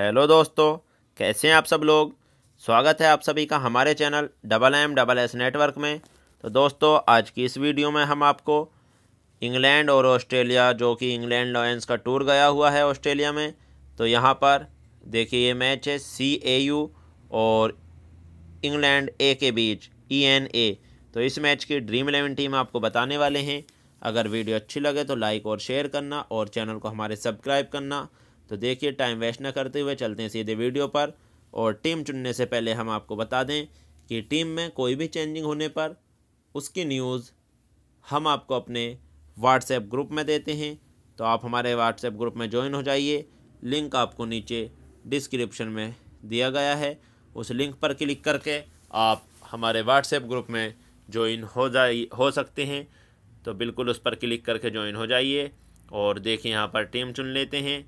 hello दोस्तों कैसे हैं आप सब लोग स्वागत है आप सभी का हमारे channel double M double S network में तो दोस्तों आज की इस वीडियो में हम आपको इंग्लैंड और ऑस्ट्रेलिया जो कि इंग्लैंड लॉयंस का टूर गया हुआ है ऑस्ट्रेलिया में तो यहाँ पर देखिए ये मैच है सी ए यू और इंग्लैंड ए के बीच ई एन ए तो इस मैच की ड्रीम इलेवन टीम आपको बताने वाले हैं अगर वीडियो अच्छी लगे तो लाइक और शेयर करना और चैनल को हमारे सब्सक्राइब करना तो देखिए टाइम वेस्ट ना करते हुए चलते हैं सीधे वीडियो पर और टीम चुनने से पहले हम आपको बता दें कि टीम में कोई भी चेंजिंग होने पर उसकी न्यूज़ हम आपको अपने व्हाट्सएप ग्रुप में देते हैं तो आप हमारे व्हाट्सएप ग्रुप में ज्वाइन हो जाइए लिंक आपको नीचे डिस्क्रिप्शन में दिया गया है उस लिंक पर क्लिक करके आप हमारे व्हाट्सएप ग्रुप में ज्वाइन हो जाइए हो सकते हैं तो बिल्कुल उस पर क्लिक करके ज्वाइन हो जाइए और देखिए यहाँ पर टीम चुन लेते हैं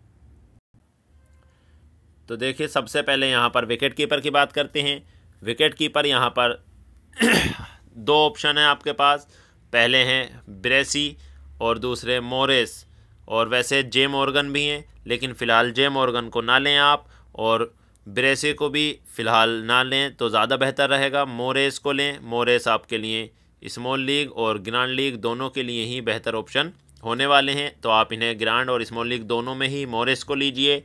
तो देखिए सबसे पहले यहाँ पर विकेट कीपर की बात करते हैं विकेट कीपर यहाँ पर दो ऑप्शन हैं आपके पास पहले हैं ब्रेसी और दूसरे मोरेस और वैसे जे मॉर्गन भी हैं लेकिन फ़िलहाल जे मॉर्गन को ना लें आप और ब्रेसे को भी फ़िलहाल ना लें तो ज़्यादा बेहतर रहेगा मोरेस को लें मोरेस आपके लिए स्मॉल लीग और ग्रांड लीग दोनों के लिए ही बेहतर ऑप्शन होने वाले हैं तो आप इन्हें ग्रांड और स्मॉल लीग दोनों में ही मोरेस को लीजिए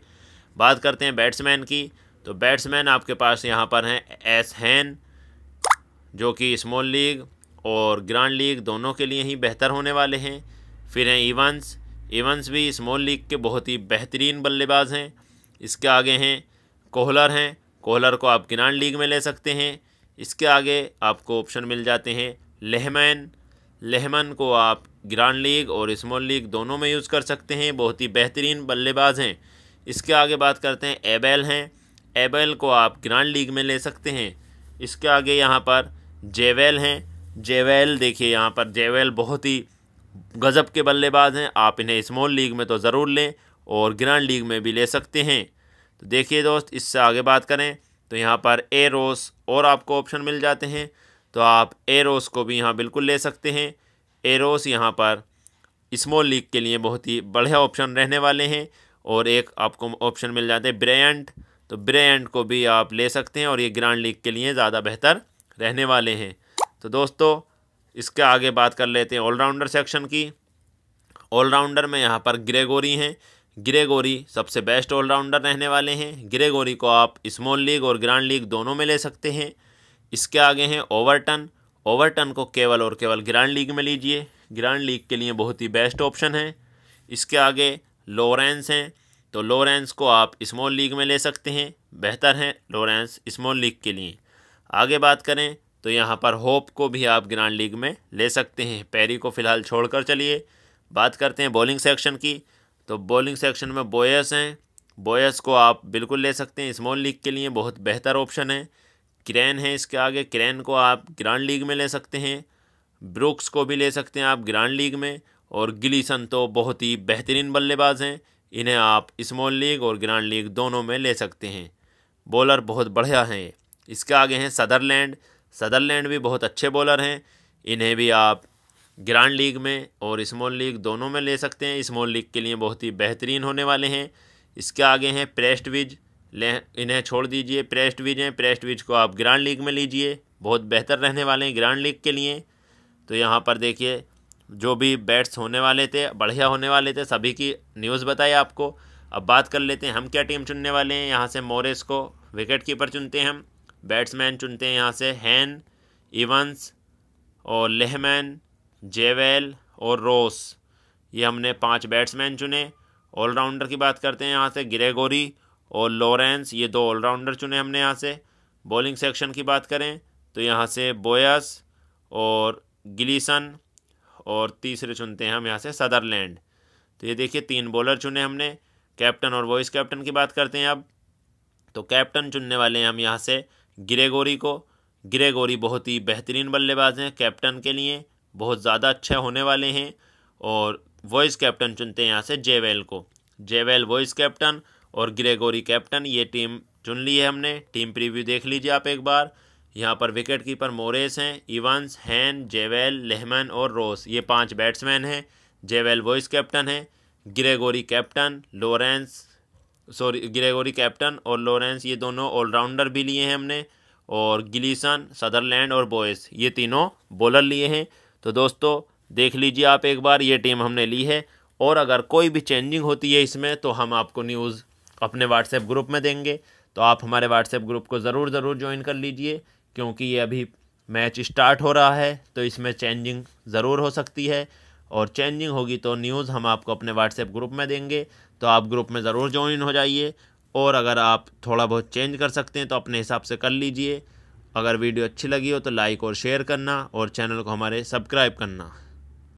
बात करते हैं बैट्समैन की तो बैट्समैन आपके पास यहाँ पर हैं एस हैन जो कि स्मॉल लीग और ग्रांड लीग दोनों के लिए ही बेहतर होने वाले हैं फिर हैं इवंस इवंस भी स्मॉल लीग के बहुत ही बेहतरीन बल्लेबाज हैं इसके आगे हैं कोहलर हैं कोहलर को आप ग्रांड लीग में ले सकते हैं इसके आगे आपको ऑप्शन मिल जाते हैं लेहमैन लेहमन को आप ग्रांड लीग और स्मॉल लीग दोनों में यूज़ कर सकते हैं बहुत ही बेहतरीन बल्लेबाज हैं इसके आगे बात करते हैं एबेल हैं एबेल को आप ग्रांड लीग में ले सकते हैं इसके आगे यहाँ पर जेवेल हैं जेवेल देखिए यहाँ पर जेवेल बहुत ही गज़ब के बल्लेबाज हैं आप इन्हें स्मॉल लीग में तो ज़रूर लें और ग्रांड लीग में भी ले सकते हैं तो देखिए दोस्त इससे आगे बात करें तो यहाँ पर ए रोस और आपको ऑप्शन मिल जाते हैं तो आप ए रोस को भी यहाँ बिल्कुल ले सकते हैं ए रोस यहाँ पर स्मॉल लीग के लिए बहुत ही बढ़िया ऑप्शन रहने वाले हैं और एक आपको ऑप्शन मिल जाते हैं ब्रांड तो ब्रांड को भी आप ले सकते हैं और ये ग्रांड लीग के लिए ज़्यादा बेहतर रहने वाले हैं तो दोस्तों इसके आगे बात कर लेते हैं ऑलराउंडर सेक्शन की ऑलराउंडर में यहाँ पर ग्रेगोरी हैं ग्रेगोरी सबसे बेस्ट ऑलराउंडर रहने वाले हैं ग्रेगोरी को आप स्मॉल लीग और ग्रांड लीग दोनों में ले सकते हैं इसके आगे हैं ओवरटन ओवरटन को केवल और केवल ग्रांड लीग में लीजिए ग्रांड लीग के लिए बहुत ही बेस्ट ऑप्शन है इसके आगे लॉरेंस हैं तो लॉरेंस को आप स्मॉल लीग में ले सकते हैं बेहतर हैं लॉरेंस स्मॉल लीग के लिए आगे बात करें तो यहाँ पर होप को भी आप ग्रांड लीग में ले सकते हैं पैरी को फ़िलहाल छोड़कर चलिए बात करते हैं बॉलिंग सेक्शन की तो बॉलिंग सेक्शन में बोयस हैं बोयस को आप बिल्कुल ले सकते हैं स्मॉल लीग के लिए बहुत बेहतर ऑप्शन है क्रैन है इसके आगे क्रैन को आप ग्रांड लीग में ले सकते हैं ब्रुक्स को भी ले सकते हैं आप ग्रांड लीग में और गिलीसन तो बहुत ही बेहतरीन बल्लेबाज हैं इन्हें आप स्मॉल लीग और ग्रैंड लीग दोनों में ले सकते हैं बॉलर बहुत बढ़िया हैं इसके आगे हैं सदरलैंड सदरलैंड भी बहुत अच्छे बॉलर हैं इन्हें भी आप ग्रैंड लीग में और स्मॉल लीग दोनों में ले सकते हैं स्मॉल लीग के लिए बहुत ही बेहतरीन होने वाले हैं इसके आगे हैं प्रेस्टविज ले इन्हें छोड़ दीजिए प्रेस्टविज हैं प्रेस्टविज को आप ग्रैंड लीग में लीजिए बहुत बेहतर रहने वाले हैं ग्रैंड लीग के लिए तो यहाँ पर देखिए जो भी बैट्स होने वाले थे बढ़िया होने वाले थे सभी की न्यूज़ बताई आपको अब बात कर लेते हैं हम क्या टीम चुनने वाले हैं यहाँ से मोरेस को विकेट कीपर चुनते हैं हम बैट्समैन चुनते हैं यहाँ से हैन इवंस और लेहमैन जेवेल और रोस ये हमने पांच बैट्समैन चुने ऑलराउंडर की बात करते हैं यहाँ से ग्रेगोरी और लॉरेंस ये दो ऑलराउंडर चुने हमने यहाँ से बॉलिंग सेक्शन की बात करें तो यहाँ से बोयस और गिलीसन और तीसरे चुनते हैं हम यहाँ से सदरलैंड तो ये देखिए तीन बॉलर चुने हमने कैप्टन और वॉइस कैप्टन की बात करते हैं अब तो कैप्टन चुनने वाले हैं हम यहाँ से ग्रेगोरी को ग्रेगोरी बहुत ही बेहतरीन बल्लेबाज हैं कैप्टन के लिए बहुत ज़्यादा अच्छे होने वाले हैं और वॉइस कैप्टन चुनते हैं यहाँ से जेवेल को जेवेल वॉइस कैप्टन और ग्रेगोरी कैप्टन ये टीम चुन ली है हमने टीम प्रीव्यू देख लीजिए आप एक बार यहाँ पर विकेट कीपर मोरेस हैं इवंस हैन जेवेल लेहमन और रोस ये पांच बैट्समैन हैं जेवेल वॉइस कैप्टन हैं Gregory captain Lawrence sorry Gregory captain और लॉरेंस ये दोनों ऑलराउंडर भी लिए हैं हमने और गिलीसन सदरलैंड और बॉयस ये तीनों बॉलर लिए हैं तो दोस्तों देख लीजिए आप एक बार ये टीम हमने ली है और अगर कोई भी चेंजिंग होती है इसमें तो हम आपको न्यूज़ अपने व्हाट्सएप ग्रुप में देंगे तो आप हमारे व्हाट्सएप ग्रुप को ज़रूर ज़रूर ज्वाइन कर लीजिए क्योंकि ये अभी मैच स्टार्ट हो रहा है तो इसमें चेंजिंग ज़रूर हो सकती है और चेंजिंग होगी तो न्यूज़ हम आपको अपने व्हाट्सएप ग्रुप में देंगे तो आप ग्रुप में ज़रूर ज्वाइन हो जाइए और अगर आप थोड़ा बहुत चेंज कर सकते हैं तो अपने हिसाब से कर लीजिए अगर वीडियो अच्छी लगी हो तो लाइक और शेयर करना और चैनल को हमारे सब्सक्राइब करना